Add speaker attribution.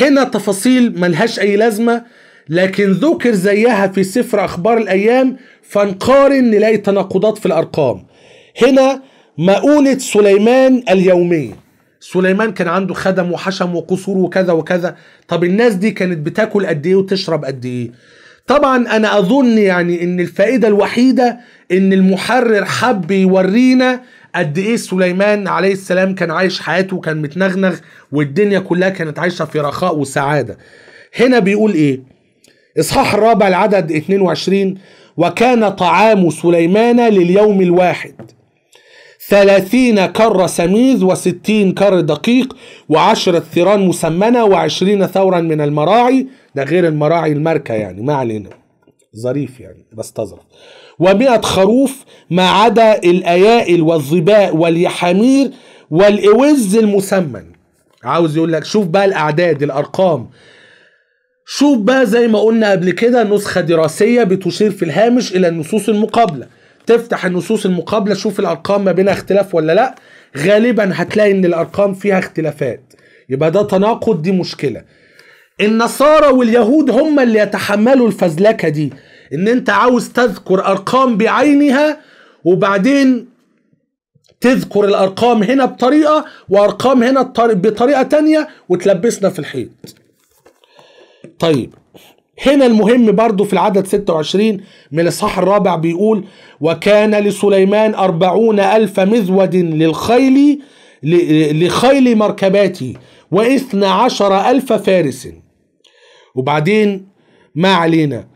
Speaker 1: هنا تفاصيل ملهاش أي لازمة لكن ذكر زيها في سفر أخبار الأيام فنقارن نلاقي تناقضات في الأرقام هنا مؤونة سليمان اليومية سليمان كان عنده خدم وحشم وقصور وكذا وكذا طب الناس دي كانت بتاكل قد ايه وتشرب قد ايه طبعا انا اظن يعني ان الفائدة الوحيدة ان المحرر حب يورينا قد ايه سليمان عليه السلام كان عايش حياته وكان متنغنغ والدنيا كلها كانت عايشه في رخاء وسعاده هنا بيقول ايه اصحاح الرابع العدد 22 وكان طعام سليمان لليوم الواحد ثلاثين كر سميذ وستين كر دقيق وعشرة ثيران مسمنة وعشرين ثورا من المراعي ده غير المراعي الماركة يعني ما علينا ظريف يعني بستظرف ومئة خروف ما عدا الأيائل والظباء واليحامير والإوز المسمن عاوز يقول لك شوف بقى الأعداد الأرقام شوف بقى زي ما قلنا قبل كده نسخة دراسية بتشير في الهامش إلى النصوص المقابلة تفتح النصوص المقابلة شوف الأرقام ما بينها اختلاف ولا لأ غالبا هتلاقي إن الأرقام فيها اختلافات يبقى ده تناقض دي مشكلة النصارى واليهود هم اللي يتحملوا الفزلكة دي ان انت عاوز تذكر ارقام بعينها وبعدين تذكر الارقام هنا بطريقه وارقام هنا بطريقه تانية وتلبسنا في الحيط طيب هنا المهم برضو في العدد 26 من الإصحاح الرابع بيقول وكان لسليمان أربعون ألف مذود للخيل لخيل مركباته واثنا عشر ألف فارس وبعدين ما علينا